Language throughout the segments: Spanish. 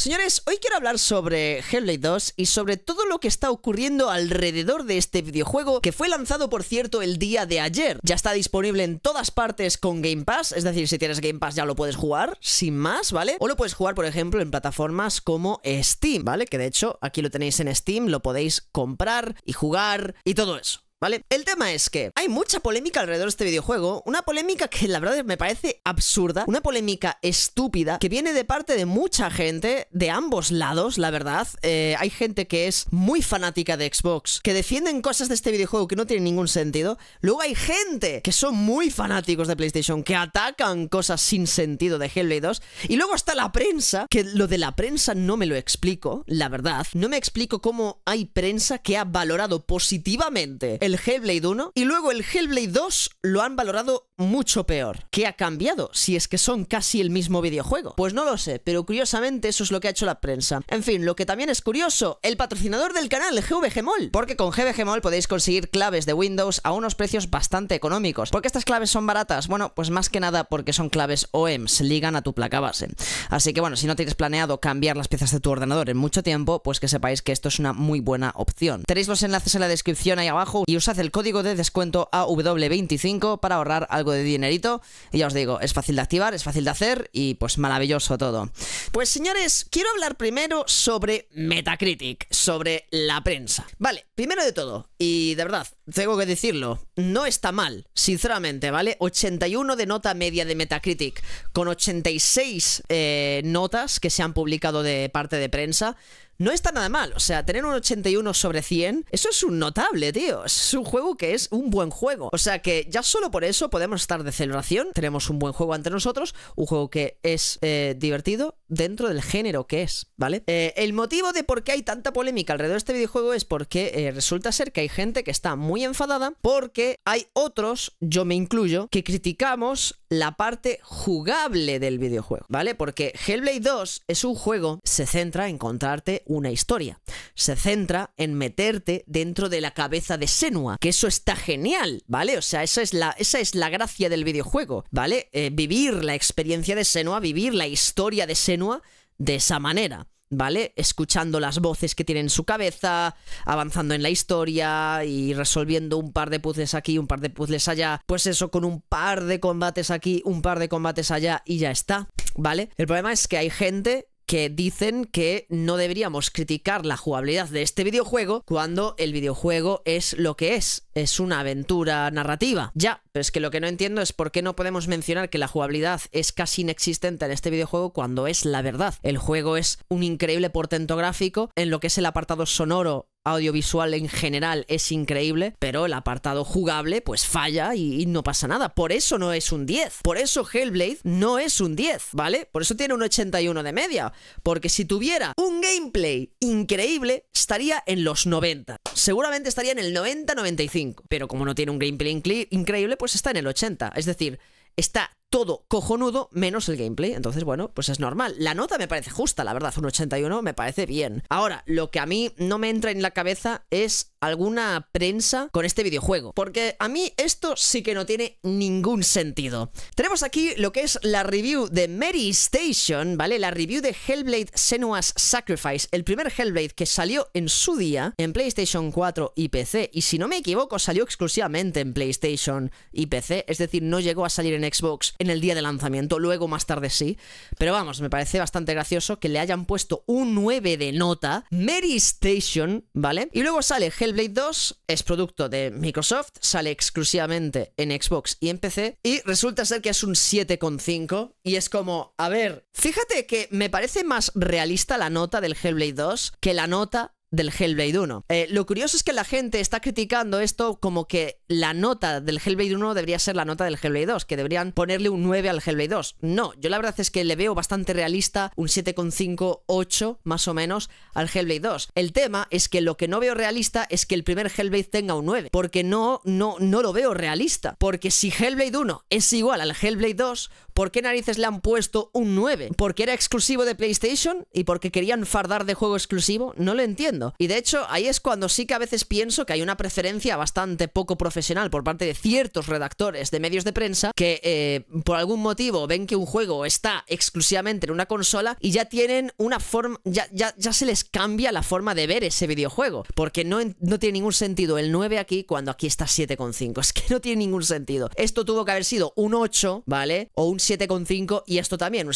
Señores, hoy quiero hablar sobre Halo 2 y sobre todo lo que está ocurriendo alrededor de este videojuego que fue lanzado por cierto el día de ayer. Ya está disponible en todas partes con Game Pass, es decir, si tienes Game Pass ya lo puedes jugar sin más, ¿vale? O lo puedes jugar por ejemplo en plataformas como Steam, ¿vale? Que de hecho aquí lo tenéis en Steam, lo podéis comprar y jugar y todo eso. ¿vale? El tema es que hay mucha polémica alrededor de este videojuego, una polémica que la verdad me parece absurda, una polémica estúpida que viene de parte de mucha gente, de ambos lados, la verdad. Eh, hay gente que es muy fanática de Xbox, que defienden cosas de este videojuego que no tienen ningún sentido. Luego hay gente que son muy fanáticos de PlayStation, que atacan cosas sin sentido de halo 2. Y luego está la prensa, que lo de la prensa no me lo explico, la verdad. No me explico cómo hay prensa que ha valorado positivamente el el Hellblade 1 y luego el Hellblade 2 lo han valorado mucho peor. ¿Qué ha cambiado? Si es que son casi el mismo videojuego. Pues no lo sé, pero curiosamente eso es lo que ha hecho la prensa. En fin, lo que también es curioso, el patrocinador del canal, GVGMOL. Porque con GVGMOL podéis conseguir claves de Windows a unos precios bastante económicos. ¿Por qué estas claves son baratas? Bueno, pues más que nada porque son claves OEMs, ligan a tu placa base. Así que bueno, si no tienes planeado cambiar las piezas de tu ordenador en mucho tiempo, pues que sepáis que esto es una muy buena opción. Tenéis los enlaces en la descripción ahí abajo y usad el código de descuento AW25 para ahorrar algo de dinerito. Y ya os digo, es fácil de activar, es fácil de hacer y pues maravilloso todo. Pues señores, quiero hablar primero sobre Metacritic, sobre la prensa. Vale, primero de todo, y de verdad, tengo que decirlo, no está mal, sinceramente, ¿vale? 81 de nota media de Metacritic, con 86 eh, notas que se han publicado de parte de prensa no está nada mal. O sea, tener un 81 sobre 100, eso es un notable, tío. Es un juego que es un buen juego. O sea que ya solo por eso podemos estar de celebración. Tenemos un buen juego ante nosotros, un juego que es eh, divertido dentro del género que es, ¿vale? Eh, el motivo de por qué hay tanta polémica alrededor de este videojuego es porque eh, resulta ser que hay gente que está muy enfadada porque hay otros, yo me incluyo, que criticamos la parte jugable del videojuego, ¿vale? Porque Hellblade 2 es un juego, se centra en encontrarte una historia. Se centra en meterte dentro de la cabeza de Senua, que eso está genial, ¿vale? O sea, esa es la, esa es la gracia del videojuego, ¿vale? Eh, vivir la experiencia de Senua, vivir la historia de Senua de esa manera. ¿vale? Escuchando las voces que tiene en su cabeza, avanzando en la historia y resolviendo un par de puzzles aquí, un par de puzzles allá, pues eso con un par de combates aquí, un par de combates allá y ya está, ¿vale? El problema es que hay gente que dicen que no deberíamos criticar la jugabilidad de este videojuego cuando el videojuego es lo que es, es una aventura narrativa. Ya, pero es que lo que no entiendo es por qué no podemos mencionar que la jugabilidad es casi inexistente en este videojuego cuando es la verdad. El juego es un increíble portento gráfico en lo que es el apartado sonoro audiovisual en general es increíble, pero el apartado jugable pues falla y, no pasa nada. Por eso no es un 10. Por eso Hellblade no es un 10, ¿vale? Por eso tiene un 81 de media. Porque si tuviera un gameplay increíble, estaría en los 90. Seguramente estaría en el 90-95. Pero como no tiene un gameplay increíble, pues está en el 80. Es decir, está todo cojonudo menos el gameplay. Entonces, bueno, pues es normal. La nota me parece justa, la verdad, un 81 me parece bien. Ahora, lo que a mí no me entra en la cabeza es alguna prensa con este videojuego, porque a mí esto sí que no tiene ningún sentido. Tenemos aquí lo que es la review de Mary Station, ¿vale? La review de Hellblade Senua's Sacrifice, el primer Hellblade que salió en su día en PlayStation 4 y PC, y si no me equivoco, salió exclusivamente en PlayStation y PC, es decir, no llegó a salir en Xbox en el día de lanzamiento, luego más tarde sí. Pero vamos, me parece bastante gracioso que le hayan puesto un 9 de nota, Mary Station, ¿vale? Y luego sale Hellblade 2, es producto de Microsoft, sale exclusivamente en Xbox y en PC, y resulta ser que es un 7,5, y es como, a ver, fíjate que me parece más realista la nota del Hellblade 2 que la nota del Hellblade 1. Eh, lo curioso es que la gente está criticando esto como que la nota del Hellblade 1 debería ser la nota del Hellblade 2, que deberían ponerle un 9 al Hellblade 2. No, yo la verdad es que le veo bastante realista un 7,5, 8 más o menos al Hellblade 2. El tema es que lo que no veo realista es que el primer Hellblade tenga un 9, porque no, no, no lo veo realista. Porque si Hellblade 1 es igual al Hellblade 2, ¿por qué narices le han puesto un 9? ¿Porque era exclusivo de PlayStation y porque querían fardar de juego exclusivo? No lo entiendo. Y de hecho, ahí es cuando sí que a veces pienso que hay una preferencia bastante poco profesional por parte de ciertos redactores de medios de prensa que eh, por algún motivo ven que un juego está exclusivamente en una consola y ya tienen una forma, ya, ya, se les cambia la forma de ver ese videojuego. Porque no, no tiene ningún sentido el 9 aquí cuando aquí está 7,5. Es que no tiene ningún sentido. Esto tuvo que haber sido un 8, ¿vale? O un 7,5 y esto también, un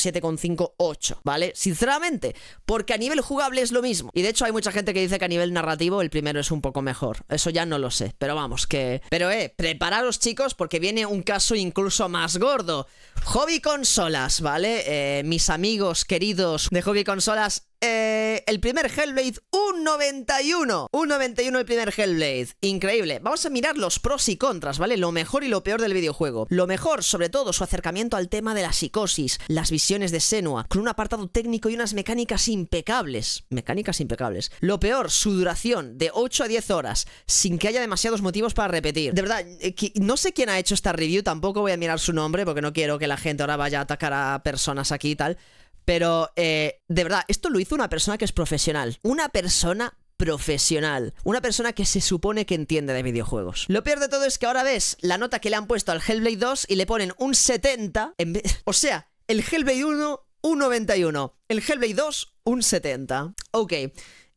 8, ¿vale? Sinceramente, porque a nivel jugable es lo mismo. Y de hecho hay mucha gente que dice que a nivel narrativo el primero es un poco mejor. Eso ya no lo sé, pero vamos, que... Pero eh, prepararos chicos porque viene un caso incluso más gordo. Hobby Consolas, ¿vale? Eh, mis amigos queridos de Hobby Consolas eh, el primer Hellblade, un 1.91 el primer Hellblade. Increíble. Vamos a mirar los pros y contras, ¿vale? Lo mejor y lo peor del videojuego. Lo mejor, sobre todo, su acercamiento al tema de la psicosis, las visiones de Senua, con un apartado técnico y unas mecánicas impecables. Mecánicas impecables. Lo peor, su duración, de 8 a 10 horas, sin que haya demasiados motivos para repetir. De verdad, eh, no sé quién ha hecho esta review, tampoco voy a mirar su nombre porque no quiero que la gente ahora vaya a atacar a personas aquí y tal. Pero, eh, de verdad, esto lo hizo una persona que es profesional. Una persona profesional, una persona que se supone que entiende de videojuegos. Lo peor de todo es que ahora ves la nota que le han puesto al Hellblade 2 y le ponen un 70 O sea, el Hellblade 1, un 91. El Hellblade 2, un 70. Ok.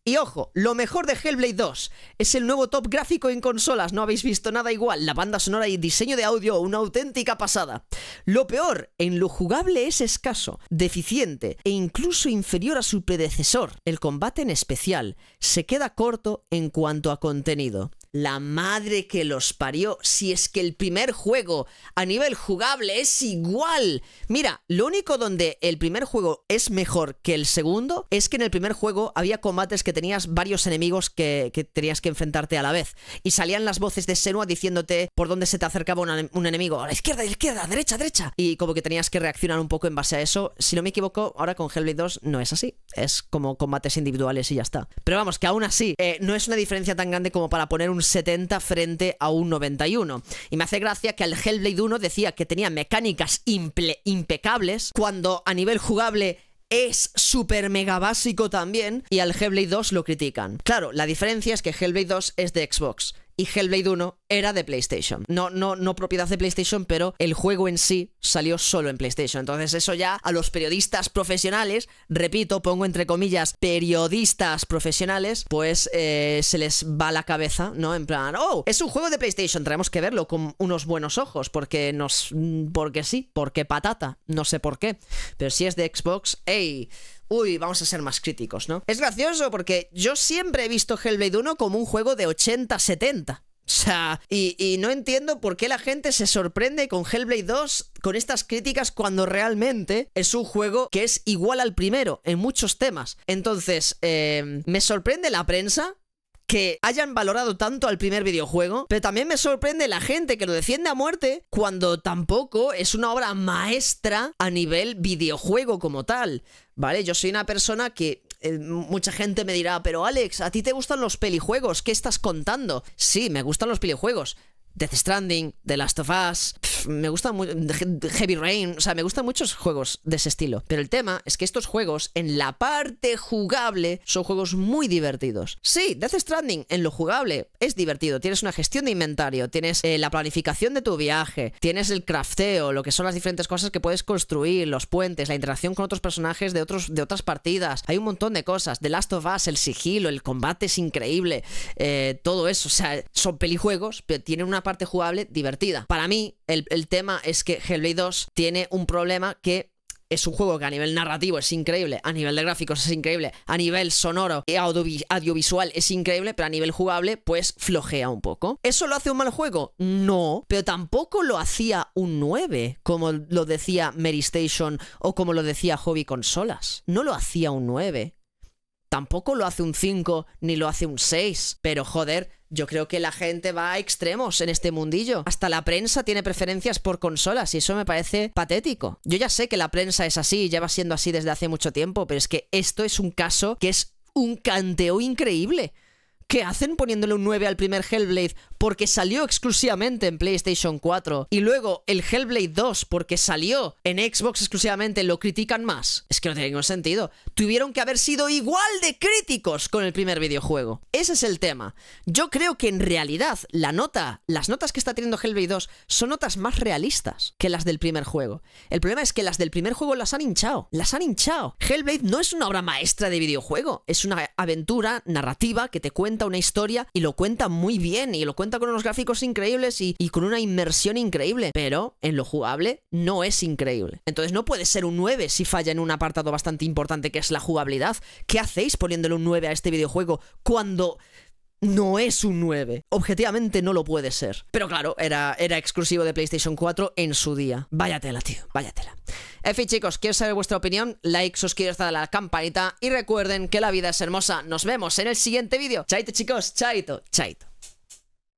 Y ojo, lo mejor de Hellblade 2 es el nuevo top gráfico en consolas, no habéis visto nada igual, la banda sonora y diseño de audio, una auténtica pasada. Lo peor, en lo jugable es escaso, deficiente e incluso inferior a su predecesor. El combate en especial se queda corto en cuanto a contenido la madre que los parió, si es que el primer juego a nivel jugable es igual. Mira, lo único donde el primer juego es mejor que el segundo es que en el primer juego había combates que tenías varios enemigos que, tenías que enfrentarte a la vez. Y salían las voces de Senua diciéndote por dónde se te acercaba un, enemigo. A la izquierda, izquierda, derecha, derecha. Y como que tenías que reaccionar un poco en base a eso. Si no me equivoco, ahora con Hellblade 2 no es así es como combates individuales y ya está. Pero vamos, que aún así, eh, no es una diferencia tan grande como para poner un 70 frente a un 91. Y me hace gracia que al Hellblade 1 decía que tenía mecánicas impecables, cuando a nivel jugable es súper mega básico también y al Hellblade 2 lo critican. Claro, la diferencia es que Hellblade 2 es de Xbox y Hellblade 1 era de PlayStation. No, no, no propiedad de PlayStation, pero el juego en sí salió solo en PlayStation. Entonces eso ya a los periodistas profesionales, repito, pongo entre comillas periodistas profesionales, pues eh, se les va la cabeza, ¿no? En plan, oh, es un juego de PlayStation, tenemos que verlo con unos buenos ojos, porque nos... Mm, porque sí, porque patata, no sé por qué. Pero si es de Xbox, ¡ey! uy, vamos a ser más críticos, ¿no? Es gracioso porque yo siempre he visto Hellblade 1 como un juego de 80-70. O sea, y, no entiendo por qué la gente se sorprende con Hellblade 2 con estas críticas cuando realmente es un juego que es igual al primero en muchos temas. Entonces, eh, me sorprende la prensa que hayan valorado tanto al primer videojuego, pero también me sorprende la gente que lo defiende a muerte cuando tampoco es una obra maestra a nivel videojuego como tal. ¿Vale? Yo soy una persona que eh, mucha gente me dirá, pero Alex, ¿a ti te gustan los pelijuegos? ¿Qué estás contando? Sí, me gustan los pelijuegos, Death Stranding, The Last of Us, me gusta mucho Heavy Rain, o sea, me gustan muchos juegos de ese estilo. Pero el tema es que estos juegos, en la parte jugable, son juegos muy divertidos. Sí, Death Stranding en lo jugable es divertido. Tienes una gestión de inventario, tienes eh, la planificación de tu viaje, tienes el crafteo, lo que son las diferentes cosas que puedes construir, los puentes, la interacción con otros personajes de, otros, de otras partidas. Hay un montón de cosas. The Last of Us, el sigilo, el combate es increíble. Eh, todo eso, o sea, son pelijuegos, pero tienen una parte jugable divertida. Para mí, el, tema es que Hellblade 2 tiene un problema que es un juego que a nivel narrativo es increíble, a nivel de gráficos es increíble, a nivel sonoro y audiovisual es increíble, pero a nivel jugable pues flojea un poco. ¿Eso lo hace un mal juego? No, pero tampoco lo hacía un 9, como lo decía Mary Station o como lo decía Hobby Consolas. No lo hacía un 9. Tampoco lo hace un 5 ni lo hace un 6. Pero joder, yo creo que la gente va a extremos en este mundillo. Hasta la prensa tiene preferencias por consolas y eso me parece patético. Yo ya sé que la prensa es así, ya y va siendo así desde hace mucho tiempo, pero es que esto es un caso que es un canteo increíble. ¿Qué hacen poniéndole un 9 al primer Hellblade? Porque salió exclusivamente en PlayStation 4. Y luego el Hellblade 2, porque salió en Xbox exclusivamente, lo critican más. Es que no tiene ningún sentido. Tuvieron que haber sido igual de críticos con el primer videojuego. Ese es el tema. Yo creo que en realidad la nota, las notas que está teniendo Hellblade 2 son notas más realistas que las del primer juego. El problema es que las del primer juego las han hinchado. Las han hinchado. Hellblade no es una obra maestra de videojuego. Es una aventura narrativa que te cuenta cuenta una historia y lo cuenta muy bien y lo cuenta con unos gráficos increíbles y, con una inmersión increíble, pero en lo jugable no es increíble. Entonces no puede ser un 9 si falla en un apartado bastante importante que es la jugabilidad. ¿Qué hacéis poniéndole un 9 a este videojuego cuando no es un 9. Objetivamente no lo puede ser. Pero claro, era, era exclusivo de PlayStation 4 en su día. Váyatela, tío, váyatela. En chicos, quiero saber vuestra opinión. Like, suscribiros, a la campanita y recuerden que la vida es hermosa. Nos vemos en el siguiente vídeo. Chaito, chicos. Chaito, chaito.